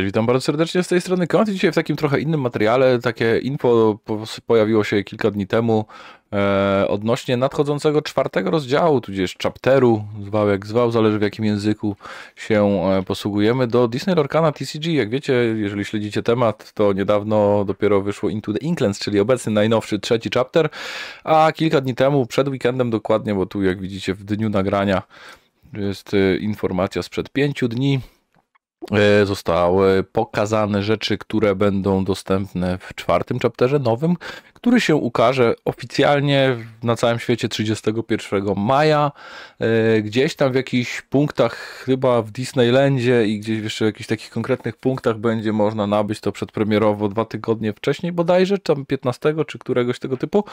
Cześć, witam bardzo serdecznie z tej strony Kąt dzisiaj w takim trochę innym materiale takie info pojawiło się kilka dni temu e, odnośnie nadchodzącego czwartego rozdziału, tudzież chapteru, zwał jak zwał, zależy w jakim języku się e, posługujemy, do Disney Lorcana TCG. Jak wiecie, jeżeli śledzicie temat, to niedawno dopiero wyszło Into the Inklands, czyli obecny najnowszy trzeci chapter, a kilka dni temu, przed weekendem dokładnie, bo tu jak widzicie w dniu nagrania jest e, informacja sprzed pięciu dni, E, zostały pokazane rzeczy, które będą dostępne w czwartym chapterze nowym, który się ukaże oficjalnie na całym świecie 31 maja. E, gdzieś tam w jakichś punktach, chyba w Disneylandzie i gdzieś jeszcze w jakichś takich konkretnych punktach będzie można nabyć to przedpremierowo dwa tygodnie wcześniej bodajże, tam 15 czy któregoś tego typu.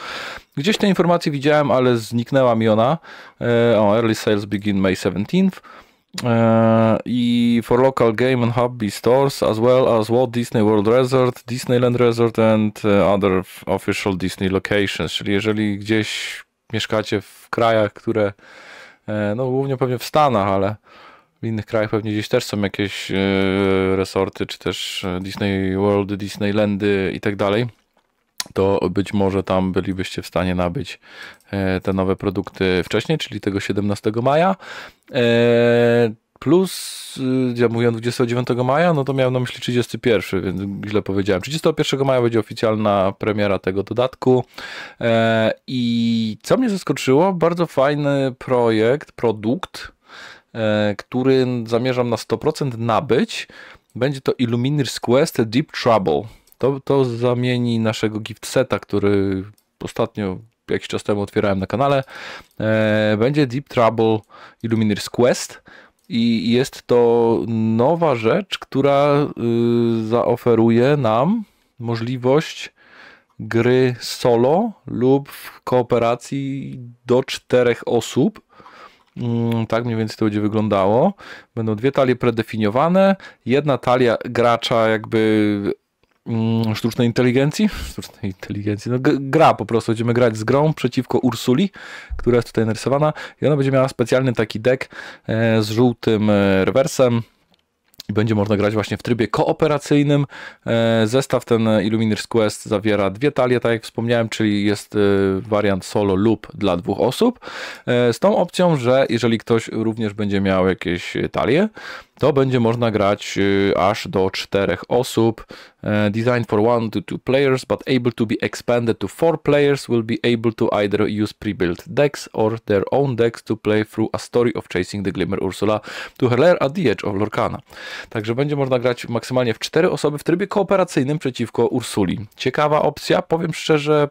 Gdzieś te informacje widziałem, ale zniknęła mi ona. E, o, early sales begin May 17 E, i for local game and hobby stores as well as Walt Disney World Resort, Disneyland Resort and e, other official Disney locations. Czyli jeżeli gdzieś mieszkacie w krajach, które e, no głównie pewnie w Stanach, ale w innych krajach pewnie gdzieś też są jakieś resorty, czy też Disney World, Disneylandy i tak dalej to być może tam bylibyście w stanie nabyć e, te nowe produkty wcześniej, czyli tego 17 maja. E, plus, e, ja mówiłem 29 maja, no to miałem na myśli 31, więc źle powiedziałem. 31 maja będzie oficjalna premiera tego dodatku. I co mnie zaskoczyło, bardzo fajny projekt, produkt, który zamierzam na 100% nabyć. Będzie to Illuminer's Quest Deep Trouble. To, to zamieni naszego gift seta, który ostatnio jakiś czas temu otwierałem na kanale. E, będzie Deep Trouble Illumineer's Quest. I jest to nowa rzecz, która y, zaoferuje nam możliwość gry solo lub w kooperacji do czterech osób. Mm, tak mniej więcej to będzie wyglądało. Będą dwie talie predefiniowane. Jedna talia gracza jakby Mm, sztucznej inteligencji, sztucznej inteligencji, no gra po prostu, będziemy grać z grą przeciwko Ursuli, która jest tutaj narysowana i ona będzie miała specjalny taki deck e, z żółtym e, rewersem i będzie można grać właśnie w trybie kooperacyjnym. E, zestaw ten Illuminer's Quest zawiera dwie talie, tak jak wspomniałem, czyli jest wariant solo lub dla dwóch osób, z tą opcją, że jeżeli ktoś również będzie miał jakieś talie, to będzie można grać y, aż do czterech osób. E, Designed for one to two players, but able to be expanded to four players will be able to either use pre-built decks or their own decks to play through a story of chasing the Glimmer Ursula to her lair at the edge of Lorcana. Także będzie można grać maksymalnie w cztery osoby w trybie kooperacyjnym przeciwko Ursuli. Ciekawa opcja, powiem szczerze,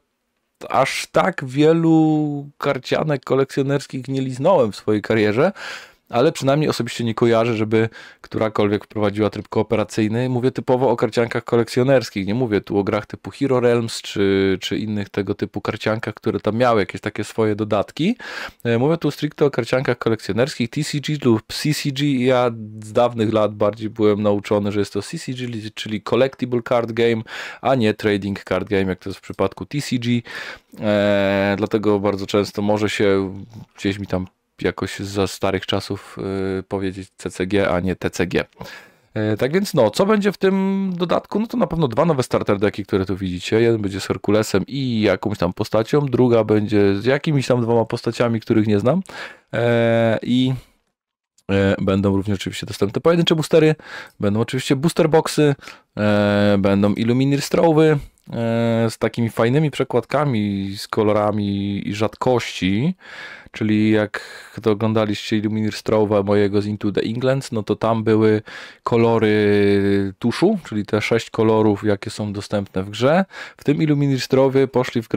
aż tak wielu karcianek kolekcjonerskich nie liznąłem w swojej karierze, ale przynajmniej osobiście nie kojarzę, żeby którakolwiek wprowadziła tryb kooperacyjny. Mówię typowo o karciankach kolekcjonerskich, nie mówię tu o grach typu Hero Realms czy, czy innych tego typu karciankach, które tam miały jakieś takie swoje dodatki. E, mówię tu stricte o karciankach kolekcjonerskich TCG lub CCG. Ja z dawnych lat bardziej byłem nauczony, że jest to CCG, czyli Collectible Card Game, a nie Trading Card Game, jak to jest w przypadku TCG. Eee, dlatego bardzo często może się gdzieś mi tam jakoś ze starych czasów y, powiedzieć CCG, a nie TCG. E, tak więc no, co będzie w tym dodatku? No to na pewno dwa nowe starter które tu widzicie. Jeden będzie z Herkulesem i jakąś tam postacią, druga będzie z jakimiś tam dwoma postaciami, których nie znam. Eee, I E, będą również oczywiście dostępne pojedyncze boostery, będą oczywiście booster boxy, e, będą Illuminir Strowy e, z takimi fajnymi przekładkami, z kolorami i rzadkości, czyli jak to oglądaliście Illuminir Strowa mojego z Into the England, no to tam były kolory tuszu, czyli te sześć kolorów, jakie są dostępne w grze. W tym Illuminir Strowie poszli w,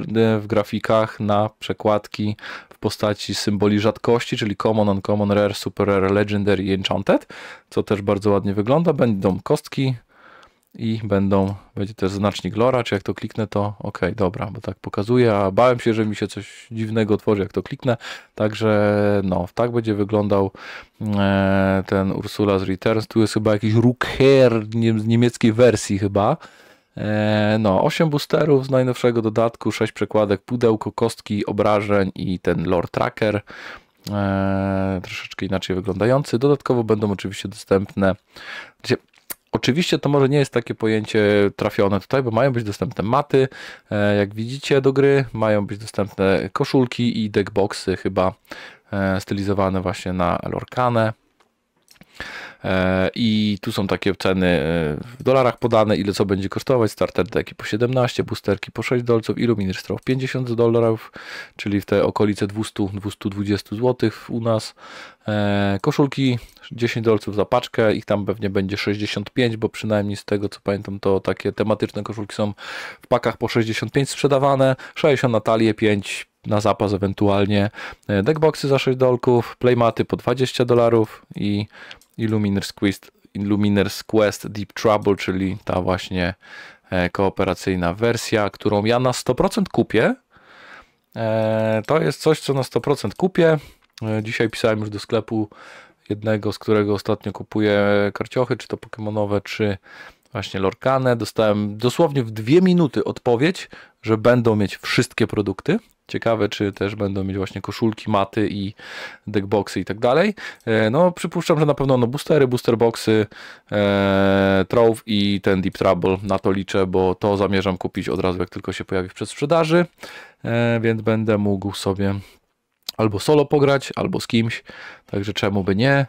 w grafikach na przekładki postaci symboli rzadkości, czyli Common, Uncommon, Rare, Super Rare, Legendary i Enchanted, co też bardzo ładnie wygląda. Będą kostki i będą, będzie też znacznik lora, czy jak to kliknę to ok, dobra, bo tak pokazuje, a bałem się, że mi się coś dziwnego tworzy jak to kliknę, także no, tak będzie wyglądał e, ten Ursula z Returns, tu jest chyba jakiś Ruker z niemieckiej wersji chyba, E, no, 8 boosterów z najnowszego dodatku, 6 przekładek, pudełko, kostki obrażeń i ten lore tracker. Eee, troszeczkę inaczej wyglądający. Dodatkowo będą oczywiście dostępne. Gdzie, oczywiście to może nie jest takie pojęcie trafione tutaj, bo mają być dostępne maty, e, jak widzicie, do gry, mają być dostępne koszulki i deckboxy, chyba e, stylizowane właśnie na Lorcanę. E, I tu są takie ceny e, w dolarach podane, ile co będzie kosztować. Starter deki po 17, boosterki po 6 dolców, Illumin Straw 50 dolarów, czyli w te okolice 200-220 zł u nas. E, koszulki 10 dolców za paczkę, ich tam pewnie będzie 65, bo przynajmniej z tego co pamiętam, to takie tematyczne koszulki są w pakach po 65 sprzedawane, 60 na talię, 5 na zapas ewentualnie, deckboxy za 6 dolków, playmaty po 20 dolarów i Illuminer's Quest, Illuminer's Quest Deep Trouble, czyli ta właśnie e, kooperacyjna wersja, którą ja na 100% kupię. E, to jest coś, co na 100% kupię. E, dzisiaj pisałem już do sklepu jednego, z którego ostatnio kupuję karciochy, czy to pokemonowe, czy właśnie Lorcanę. Dostałem dosłownie w dwie minuty odpowiedź, że będą mieć wszystkie produkty. Ciekawe, czy też będą mieć właśnie koszulki, maty i deckboxy i tak dalej. E, no, przypuszczam, że na pewno no boostery, boosterboxy, e, Trove i ten Deep Trouble. Na to liczę, bo to zamierzam kupić od razu, jak tylko się pojawi w przedsprzedaży, e, więc będę mógł sobie albo solo pograć, albo z kimś, także czemu by nie.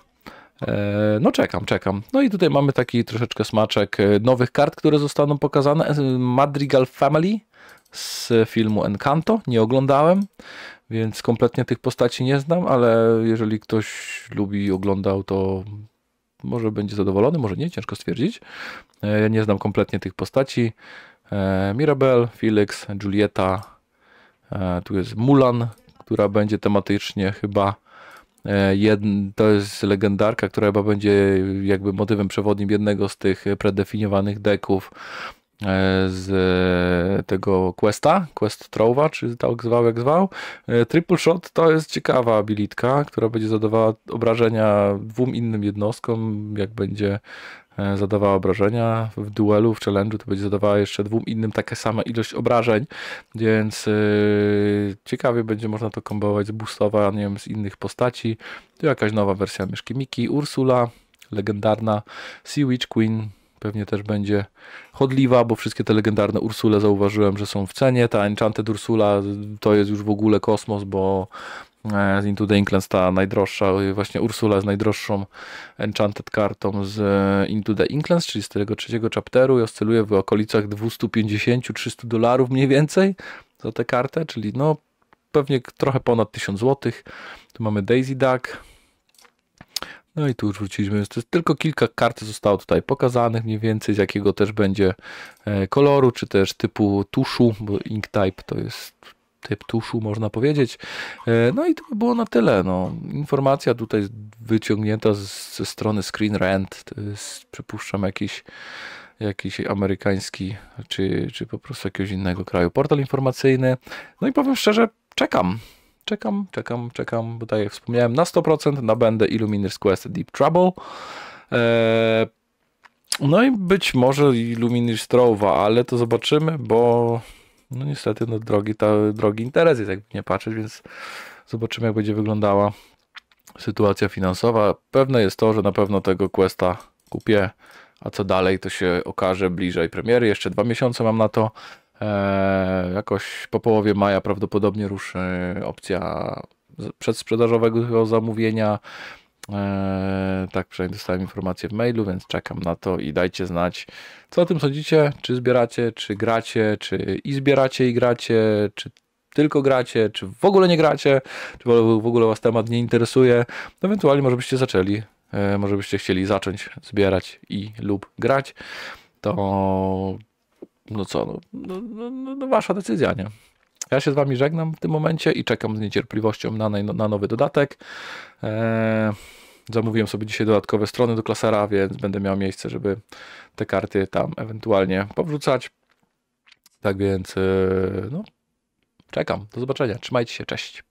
E, no czekam, czekam. No i tutaj mamy taki troszeczkę smaczek e, nowych kart, które zostaną pokazane. E, Madrigal Family z filmu Encanto, nie oglądałem, więc kompletnie tych postaci nie znam, ale jeżeli ktoś lubi i oglądał, to może będzie zadowolony, może nie, ciężko stwierdzić. Ja nie znam kompletnie tych postaci. Mirabel, Felix, Julieta, tu jest Mulan, która będzie tematycznie chyba E, to jest legendarka, która chyba będzie jakby motywem przewodnim jednego z tych predefiniowanych deków. E, z e, tego Questa, Quest Trowa, czy tak zwał jak zwał. E, Triple Shot to jest ciekawa abilitka, która będzie zadawała obrażenia dwóm innym jednostkom, jak będzie zadawała obrażenia w duelu, w challenge'u to będzie zadawała jeszcze dwóm innym takie same ilość obrażeń, więc yy, ciekawie będzie można to kombować z boostowaniem z innych postaci. To jakaś nowa wersja myszki Miki, Ursula, legendarna, Sea Witch Queen, pewnie też będzie chodliwa, bo wszystkie te legendarne Ursule zauważyłem, że są w cenie. Ta Enchanted Ursula to jest już w ogóle kosmos, bo e, z Into the Inklands ta najdroższa, właśnie Ursula jest najdroższą Enchanted kartą z e, Into the Inklands, czyli z tego trzeciego chapteru i oscyluje w okolicach 250-300 dolarów mniej więcej za tę kartę, czyli no pewnie trochę ponad 1000 zł. Tu mamy Daisy Duck, no i tu już wróciliśmy, to jest tylko kilka kart zostało tutaj pokazanych mniej więcej, z jakiego też będzie e, koloru, czy też typu tuszu, bo ink type to jest typ tuszu, można powiedzieć. E, no i to by było na tyle. No. Informacja tutaj wyciągnięta z, ze strony Screen Rant, to jest, przypuszczam, jakiś jakiś amerykański, czy, czy po prostu jakiegoś innego kraju portal informacyjny. No i powiem szczerze, czekam czekam, czekam, czekam, bo tak jak wspomniałem, na 100% nabędę Illuminer's Quest Deep Trouble. Eee, no i być może Illuminer's Trova, ale to zobaczymy, bo no niestety no drogi, ta, drogi interes jest jakby nie patrzeć, więc zobaczymy jak będzie wyglądała sytuacja finansowa. Pewne jest to, że na pewno tego Questa kupię, a co dalej to się okaże bliżej premiery. Jeszcze dwa miesiące mam na to. E, jakoś po połowie maja prawdopodobnie ruszy opcja przedsprzedażowego zamówienia. E, tak, przynajmniej dostałem informację w mailu, więc czekam na to i dajcie znać, co o tym sądzicie, czy zbieracie, czy gracie, czy i zbieracie i gracie, czy tylko gracie, czy w ogóle nie gracie, czy w ogóle was temat nie interesuje, ewentualnie może byście zaczęli, e, może byście chcieli zacząć zbierać i lub grać, to no co, no, no, no, no, wasza decyzja, nie? Ja się z wami żegnam w tym momencie i czekam z niecierpliwością na, na nowy dodatek. Eee, zamówiłem sobie dzisiaj dodatkowe strony do klasera, więc będę miał miejsce, żeby te karty tam ewentualnie powrzucać. Tak więc, no, czekam. Do zobaczenia. Trzymajcie się. Cześć.